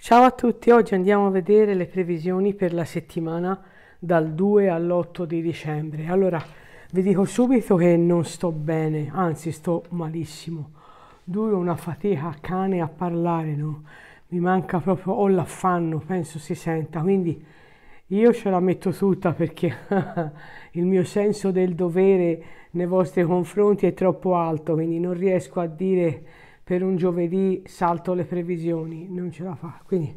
Ciao a tutti, oggi andiamo a vedere le previsioni per la settimana dal 2 all'8 di dicembre. Allora, vi dico subito che non sto bene, anzi sto malissimo. Duro una fatica a cane a parlare, no? Mi manca proprio, ho l'affanno, penso si senta, quindi io ce la metto tutta perché il mio senso del dovere nei vostri confronti è troppo alto, quindi non riesco a dire per un giovedì salto le previsioni, non ce la fa. Quindi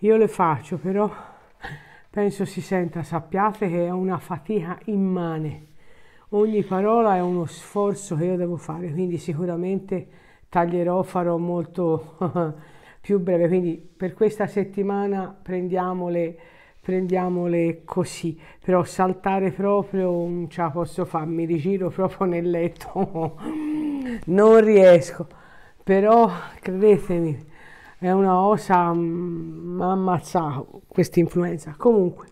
io le faccio, però penso si senta, sappiate che è una fatica immane. Ogni parola è uno sforzo che io devo fare, quindi sicuramente taglierò, farò molto più breve. Quindi per questa settimana prendiamole, prendiamole così, però saltare proprio non ce la posso fare, mi rigiro proprio nel letto, non riesco però credetemi è una cosa mi mm, ha ammazzato questa influenza comunque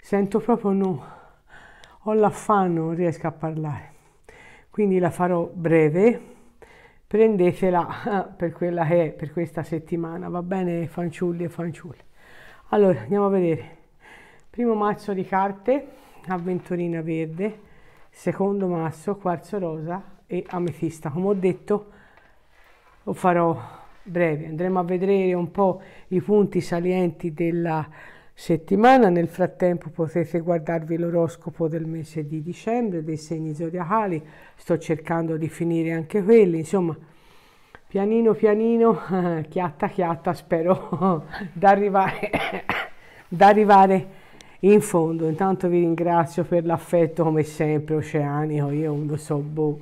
sento proprio no ho l'affanno non riesco a parlare quindi la farò breve prendetela ah, per quella che è per questa settimana va bene fanciulli e fanciulle allora andiamo a vedere primo mazzo di carte avventurina verde secondo mazzo quarzo rosa e ametista come ho detto lo farò breve. Andremo a vedere un po' i punti salienti della settimana. Nel frattempo potete guardarvi l'oroscopo del mese di dicembre, dei segni zodiacali. Sto cercando di finire anche quelli, insomma pianino pianino, chiatta chiatta, spero di arrivare in fondo. Intanto vi ringrazio per l'affetto come sempre oceanico, io lo so, boh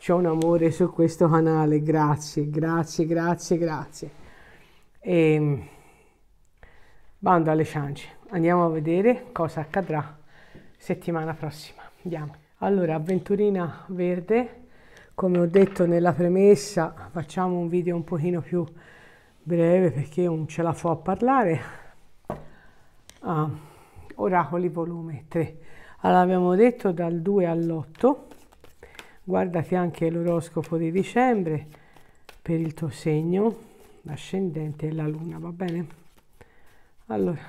c'è un amore su questo canale, grazie, grazie, grazie, grazie. E ehm, bando alle ciance, andiamo a vedere cosa accadrà settimana prossima. Andiamo. Allora, avventurina verde, come ho detto nella premessa, facciamo un video un pochino più breve perché non ce la fo a parlare. Ah, oracoli volume 3. Allora, abbiamo detto dal 2 all'8 guardati anche l'oroscopo di dicembre per il tuo segno, l'ascendente e la luna, va bene? Allora,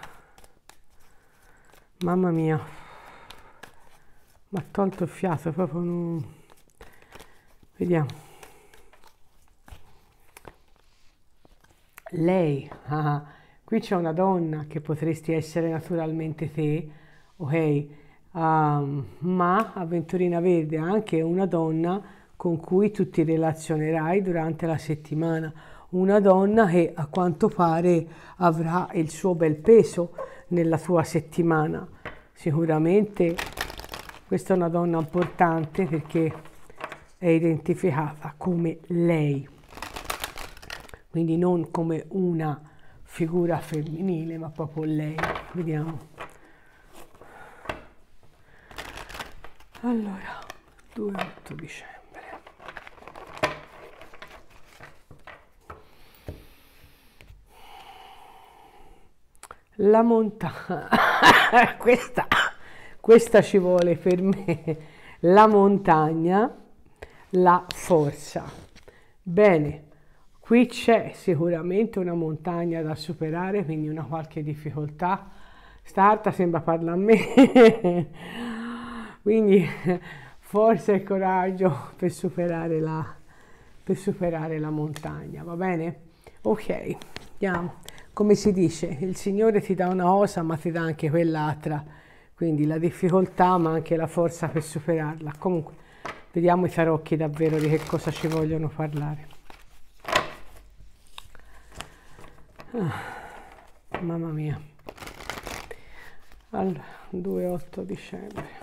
mamma mia, mi ha tolto il fiato, proprio non... Vediamo. Lei, ah, qui c'è una donna che potresti essere naturalmente te, ok? Ah, ma Avventurina Verde è anche una donna con cui tu ti relazionerai durante la settimana, una donna che a quanto pare avrà il suo bel peso nella tua settimana. Sicuramente questa è una donna importante perché è identificata come lei, quindi non come una figura femminile, ma proprio lei. Vediamo. allora 2-8 dicembre la montagna questa questa ci vuole per me la montagna la forza bene qui c'è sicuramente una montagna da superare quindi una qualche difficoltà Starta sembra parlare a me Quindi forza e coraggio per superare la, per superare la montagna, va bene? Ok, andiamo. Come si dice, il Signore ti dà una cosa ma ti dà anche quell'altra, quindi la difficoltà ma anche la forza per superarla. Comunque, vediamo i tarocchi davvero di che cosa ci vogliono parlare. Ah, mamma mia. Allora, 2-8 dicembre.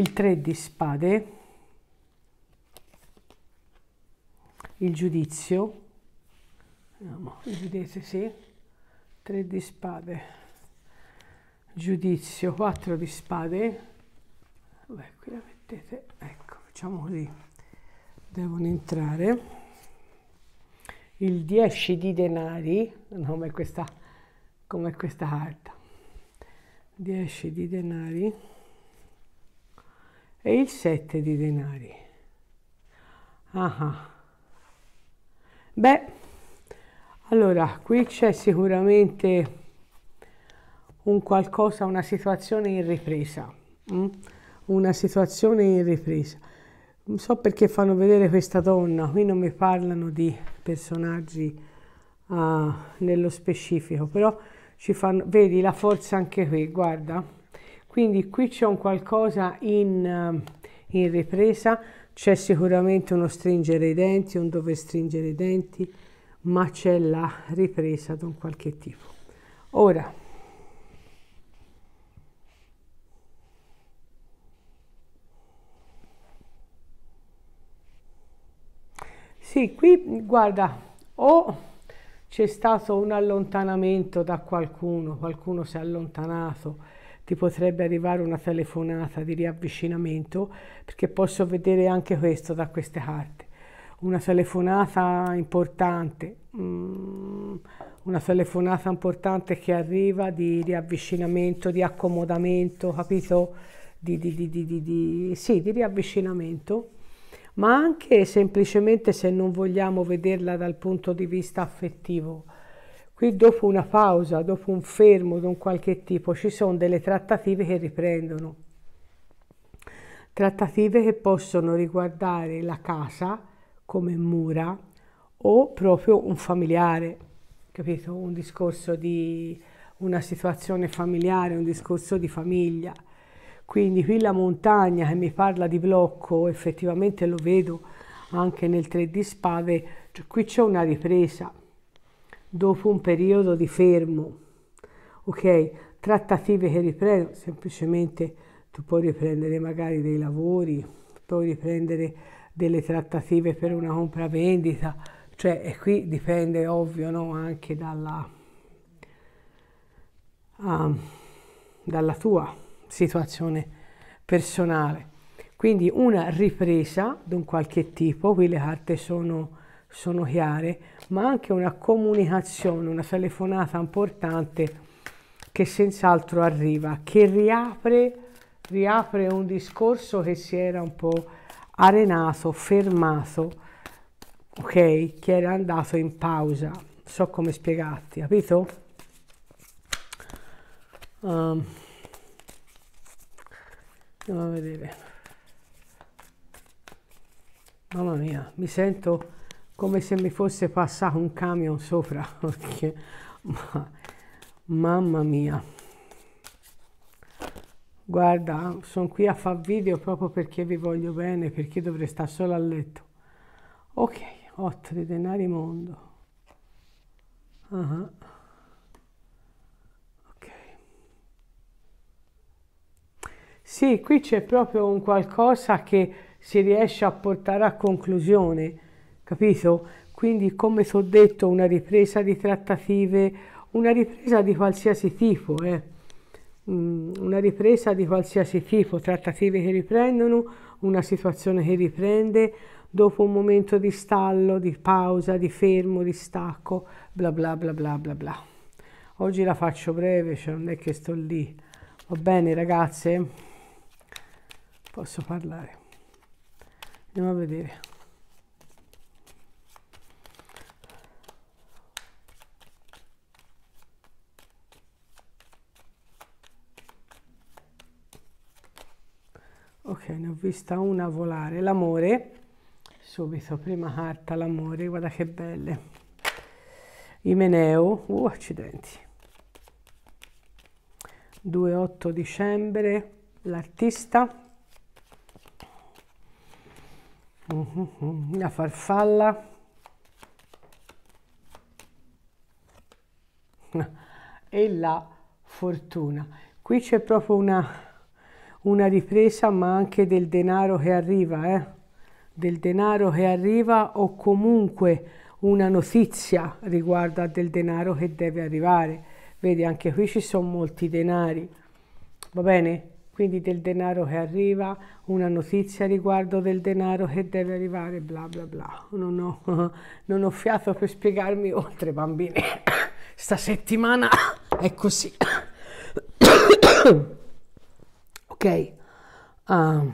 il 3 di spade, il giudizio, il giudizio sì, 3 di spade, giudizio, 4 di spade, vabbè qui la mettete, ecco facciamo così, devono entrare, il 10 di denari, è questa, come questa carta, 10 di denari, e il 7 di denari. Ah, ah Beh, allora qui c'è sicuramente un qualcosa, una situazione in ripresa. Mh? Mm? Una situazione in ripresa. Non so perché fanno vedere questa donna, qui non mi parlano di personaggi uh, nello specifico, però ci fanno, vedi la forza anche qui, guarda quindi qui c'è un qualcosa in, eh, in ripresa c'è sicuramente uno stringere i denti un dove stringere i denti ma c'è la ripresa di un qualche tipo ora sì qui guarda o c'è stato un allontanamento da qualcuno qualcuno si è allontanato ti potrebbe arrivare una telefonata di riavvicinamento, perché posso vedere anche questo da queste carte. Una telefonata importante, mm, una telefonata importante che arriva di riavvicinamento, di accomodamento, capito? Di, di, di, di, sì, di riavvicinamento, ma anche semplicemente se non vogliamo vederla dal punto di vista affettivo Qui dopo una pausa, dopo un fermo di un qualche tipo, ci sono delle trattative che riprendono. Trattative che possono riguardare la casa come mura o proprio un familiare, capito? Un discorso di una situazione familiare, un discorso di famiglia. Quindi qui la montagna che mi parla di blocco, effettivamente lo vedo anche nel 3 d spade, cioè qui c'è una ripresa dopo un periodo di fermo. Ok, trattative che riprendono, semplicemente tu puoi riprendere magari dei lavori, puoi riprendere delle trattative per una compravendita, cioè e qui dipende ovvio no? anche dalla, um, dalla tua situazione personale. Quindi una ripresa di un qualche tipo, qui le carte sono sono chiare, ma anche una comunicazione, una telefonata importante che senz'altro arriva, che riapre, riapre un discorso che si era un po' arenato, fermato, ok? Che era andato in pausa. So come spiegarti, capito? Um, andiamo a vedere. Mamma mia, mi sento come se mi fosse passato un camion sopra perché ma, mamma mia guarda sono qui a fare video proprio perché vi voglio bene perché dovrei stare solo a letto ok otto di denari mondo uh -huh. sì qui c'è proprio un qualcosa che si riesce a portare a conclusione capito? Quindi come ti ho detto una ripresa di trattative, una ripresa di qualsiasi tipo, eh? mm, una ripresa di qualsiasi tipo, trattative che riprendono, una situazione che riprende, dopo un momento di stallo, di pausa, di fermo, di stacco, bla bla bla bla bla bla. Oggi la faccio breve, cioè non è che sto lì. Va bene ragazze? Posso parlare? Andiamo a vedere. ne ho vista una volare, l'amore, subito, prima carta, l'amore, guarda che belle. Imeneo, uh, accidenti. 2-8 dicembre, l'artista, mhm, mhm, la farfalla, e la fortuna. Qui c'è proprio una una ripresa ma anche del denaro che arriva, eh? del denaro che arriva o comunque una notizia riguardo a del denaro che deve arrivare. Vedi, anche qui ci sono molti denari, va bene? Quindi del denaro che arriva, una notizia riguardo del denaro che deve arrivare, bla bla bla. Non ho, non ho fiato per spiegarmi oltre, bambini. Sta settimana è così. Ok, um,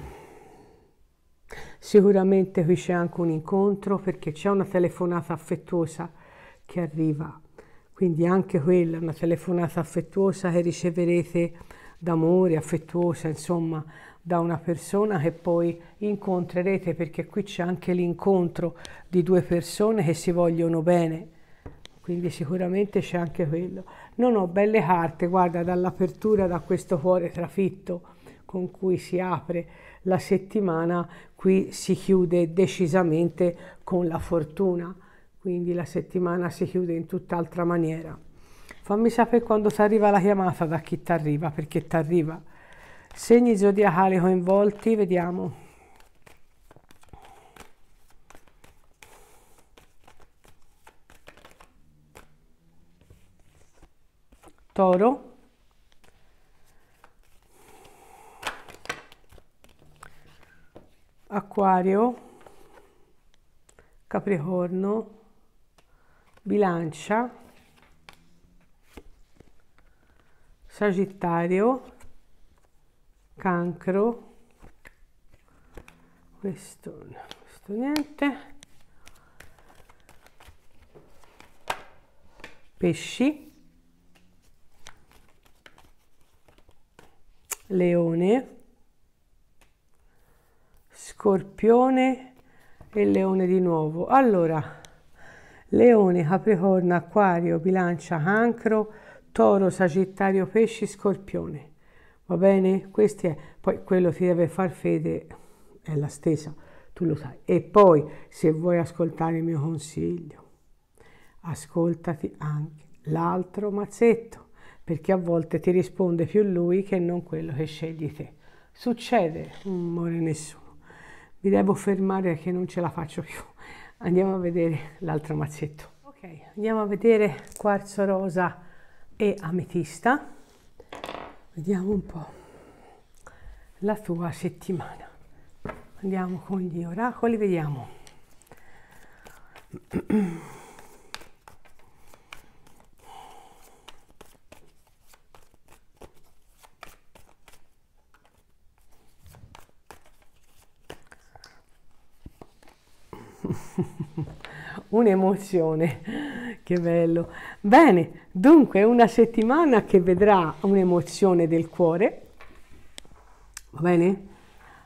sicuramente qui c'è anche un incontro perché c'è una telefonata affettuosa che arriva, quindi anche quella, una telefonata affettuosa che riceverete d'amore, affettuosa, insomma, da una persona che poi incontrerete perché qui c'è anche l'incontro di due persone che si vogliono bene quindi sicuramente c'è anche quello. Non ho belle carte, guarda, dall'apertura da questo cuore trafitto con cui si apre la settimana, qui si chiude decisamente con la fortuna, quindi la settimana si chiude in tutt'altra maniera. Fammi sapere quando ti arriva la chiamata, da chi ti arriva, perché ti arriva. Segni zodiacali coinvolti, vediamo. Toro, Acquario, Capricorno, Bilancia, Sagittario, Cancro, questo, questo niente, Pesci, Leone, scorpione e leone di nuovo. Allora, leone, capricorno, acquario, bilancia, cancro, toro, sagittario, pesci, scorpione. Va bene? questi è, poi quello ti deve far fede, è la stessa, tu lo sai. E poi, se vuoi ascoltare il mio consiglio, ascoltati anche l'altro mazzetto perché a volte ti risponde più lui che non quello che scegli te. Succede, non muore nessuno mi devo fermare che non ce la faccio più. Andiamo a vedere l'altro mazzetto. Ok, andiamo a vedere quarzo rosa e ametista. Vediamo un po' la tua settimana. Andiamo con gli oracoli, vediamo. un'emozione, che bello. Bene, dunque una settimana che vedrà un'emozione del cuore, va bene?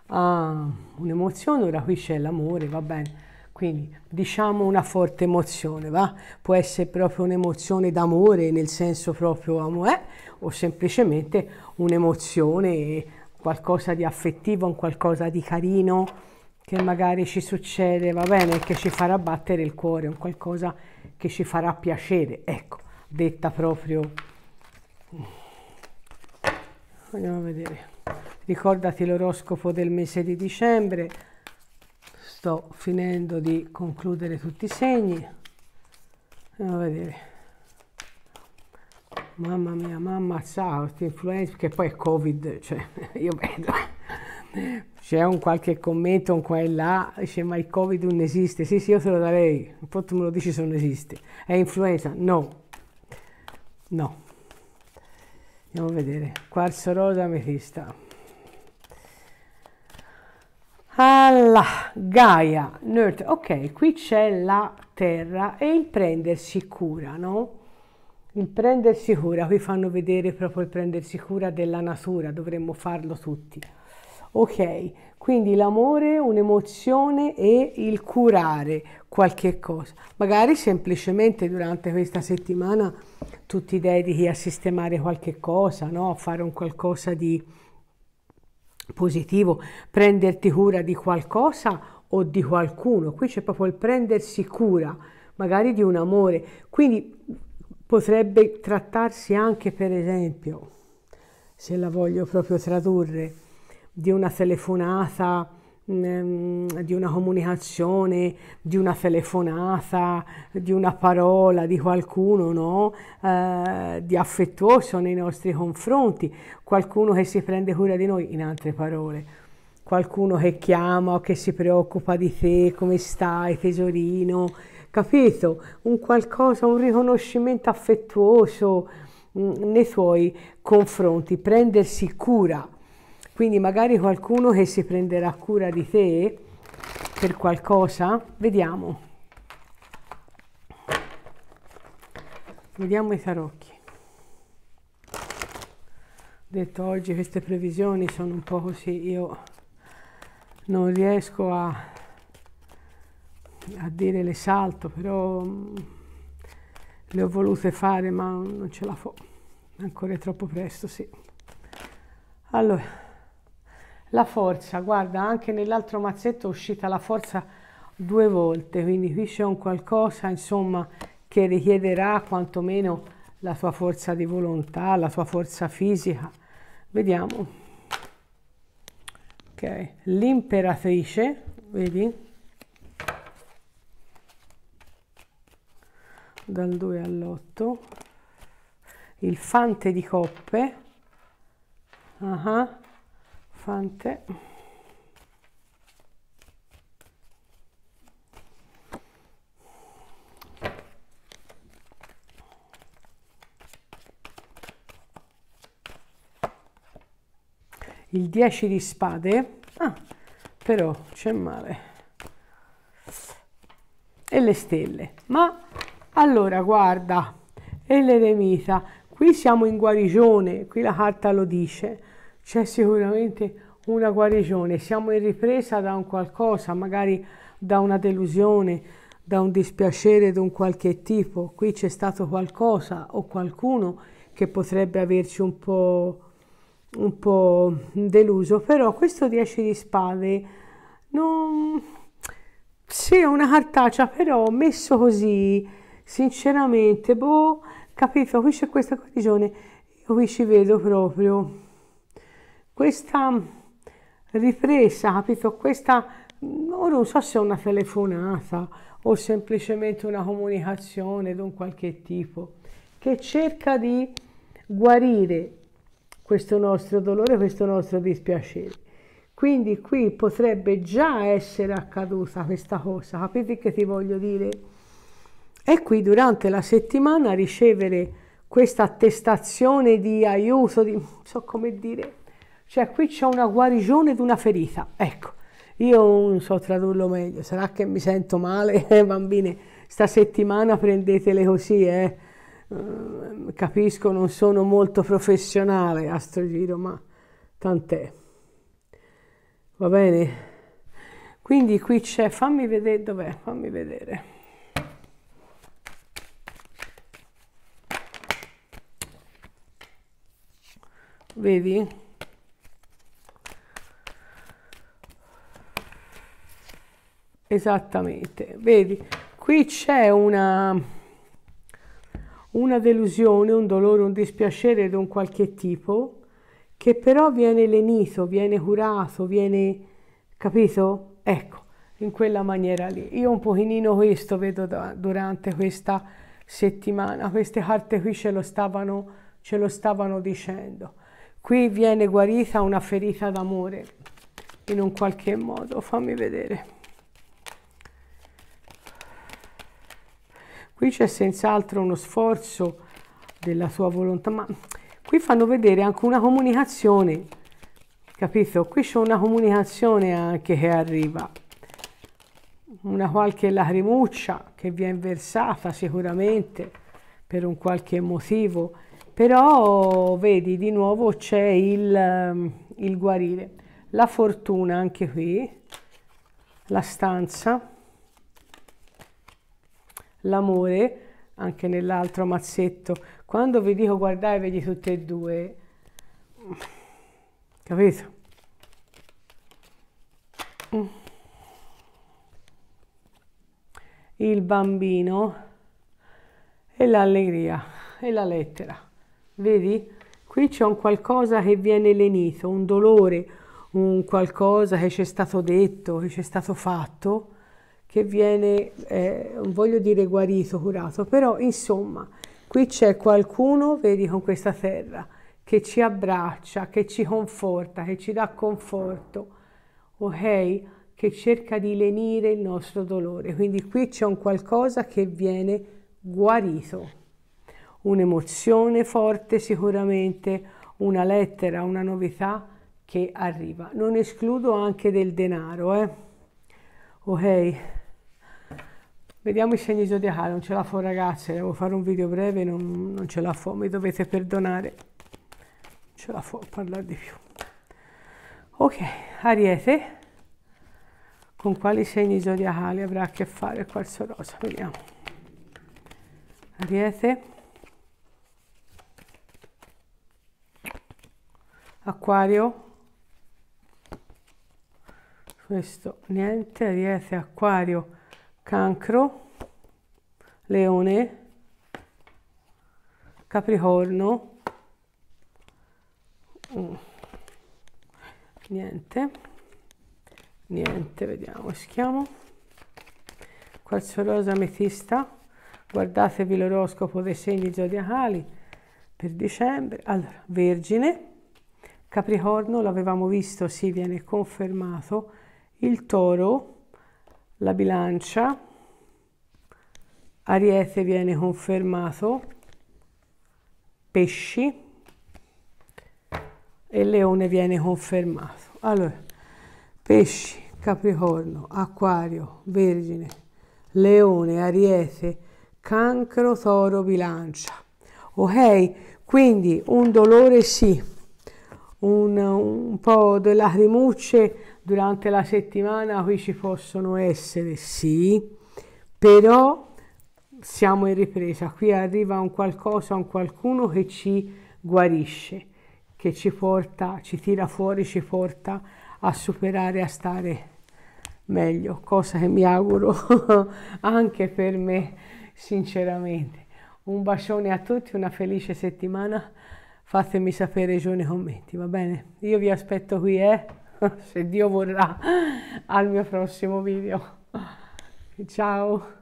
Ah, un'emozione, ora qui c'è l'amore, va bene. Quindi diciamo una forte emozione, va? Può essere proprio un'emozione d'amore, nel senso proprio amore, eh? o semplicemente un'emozione, qualcosa di affettivo, un qualcosa di carino, che magari ci succede, va bene, che ci farà battere il cuore, un qualcosa che ci farà piacere, ecco, detta proprio. Andiamo a vedere. Ricordati l'oroscopo del mese di dicembre. Sto finendo di concludere tutti i segni. Andiamo a vedere. Mamma mia, mamma, ciao, ti influenza, che poi è Covid, cioè, io vedo c'è un qualche commento un qua e là, dice ma il covid non esiste, sì sì io te lo darei, poi tu me lo dici se non esiste, è influenza? No, no, andiamo a vedere, quarzo rosa ametista, alla Gaia, Nerd, ok qui c'è la terra e il prendersi cura, no? Il prendersi cura, qui fanno vedere proprio il prendersi cura della natura, dovremmo farlo tutti Ok, quindi l'amore, un'emozione e il curare qualche cosa. Magari semplicemente durante questa settimana tu ti dedichi a sistemare qualche cosa, no? a fare un qualcosa di positivo, prenderti cura di qualcosa o di qualcuno. Qui c'è proprio il prendersi cura, magari di un amore. Quindi potrebbe trattarsi anche, per esempio, se la voglio proprio tradurre, di una telefonata, mh, mm, ehm, di una comunicazione, di una telefonata, di una parola di qualcuno no? eh, di affettuoso nei nostri confronti, qualcuno che si prende cura di noi, in altre parole qualcuno che chiama o che si preoccupa di te, come stai tesorino, capito? Un qualcosa, un riconoscimento affettuoso mh, mm, nei tuoi confronti, prendersi cura quindi magari qualcuno che si prenderà cura di te per qualcosa, vediamo. Vediamo i tarocchi. Detto oggi queste previsioni sono un po' così, io non riesco a, a dire l'esalto però mm, le ho volute fare ma non ce la fa. Ancora è troppo presto, sì. Allora la forza guarda anche nell'altro mazzetto è uscita la forza due volte quindi qui c'è un qualcosa insomma che richiederà quantomeno la tua forza di volontà la tua forza fisica vediamo ok l'imperatrice vedi dal 2 all'8 il fante di coppe uh -huh fante il 10 di spade ah, però c'è male e le stelle ma allora guarda e l'eremita qui siamo in guarigione qui la carta lo dice c'è sicuramente una guarigione, siamo in ripresa da un qualcosa, magari da una delusione, da un dispiacere di un qualche tipo, qui c'è stato qualcosa o qualcuno che potrebbe averci un po', un po deluso, però questo 10 di spade non... Sì, è una cartaccia, però messo così, sinceramente, boh, capito, qui c'è questa guarigione, qui ci vedo proprio questa ripresa, capito? Questa, ora non so se è una telefonata o semplicemente una comunicazione di un qualche tipo, che cerca di guarire questo nostro dolore, questo nostro dispiacere. Quindi qui potrebbe già essere accaduta questa cosa, capite che ti voglio dire? E qui durante la settimana ricevere questa attestazione di aiuto, di, non so come dire, cioè qui c'è una guarigione di una ferita, ecco. Io non so tradurlo meglio, sarà che mi sento male, eh, bambine, sta settimana prendetele così, eh. Ehm, capisco, non sono molto professionale a sto giro, ma tant'è. Va bene? Quindi qui c'è, fammi vedere dov'è, fammi vedere. Vedi? Esattamente, vedi, qui c'è una, una delusione, un dolore, un dispiacere di un qualche tipo che però viene lenito, viene curato, viene, capito? Ecco, in quella maniera lì. Io un pochino questo vedo da, durante questa settimana, queste carte qui ce lo, stavano, ce lo stavano dicendo. Qui viene guarita una ferita d'amore, in un qualche modo, fammi vedere. Qui c'è senz'altro uno sforzo della sua volontà, ma qui fanno vedere anche una comunicazione, capito? Qui c'è una comunicazione anche che arriva, una qualche lacrimuccia che viene versata sicuramente per un qualche motivo, però vedi di nuovo c'è il, il guarire, la fortuna anche qui, la stanza, l'amore anche nell'altro mazzetto. Quando vi dico guardare, vedi tutte e due, capito? Mm. Il bambino e l'allegria e la lettera. Vedi? Qui c'è un qualcosa che viene lenito, un dolore, un qualcosa che ci è stato detto, che ci è stato fatto che viene, eh, non voglio dire guarito, curato, però insomma, qui c'è qualcuno, vedi, con questa terra, che ci abbraccia, che ci conforta, che ci dà conforto, ok? Che cerca di lenire il nostro dolore. Quindi qui c'è un qualcosa che viene guarito. Un'emozione forte sicuramente, una lettera, una novità che arriva. Non escludo anche del denaro, eh? Ok? Vediamo i segni zodiacali, non ce la fo ragazze, devo fare un video breve, non, non ce la fo, mi dovete perdonare, non ce la fo a parlare di più. Ok, Ariete, con quali segni zodiacali avrà a che fare il quarzo rosa? Vediamo. Ariete, Acquario, questo niente, Ariete, Acquario, cancro, leone, capricorno, mm. niente, niente, vediamo, schiamo, quarzo rosa ametista, guardatevi l'oroscopo dei segni zodiacali per dicembre, allora, vergine, capricorno, l'avevamo visto, si viene confermato, il toro, la bilancia, ariete viene confermato, pesci e leone viene confermato. Allora, pesci, capricorno, acquario, vergine, leone, ariete, cancro, toro, bilancia. Ok? Quindi un dolore sì, un, un po' di lacrimucce durante la settimana qui ci possono essere, sì, però siamo in ripresa, qui arriva un qualcosa, un qualcuno che ci guarisce, che ci porta, ci tira fuori, ci porta a superare, a stare meglio, cosa che mi auguro anche per me, sinceramente. Un bacione a tutti, una felice settimana, fatemi sapere i nei commenti, va bene? Io vi aspetto qui, eh? se Dio vorrà, al mio prossimo video. Ciao!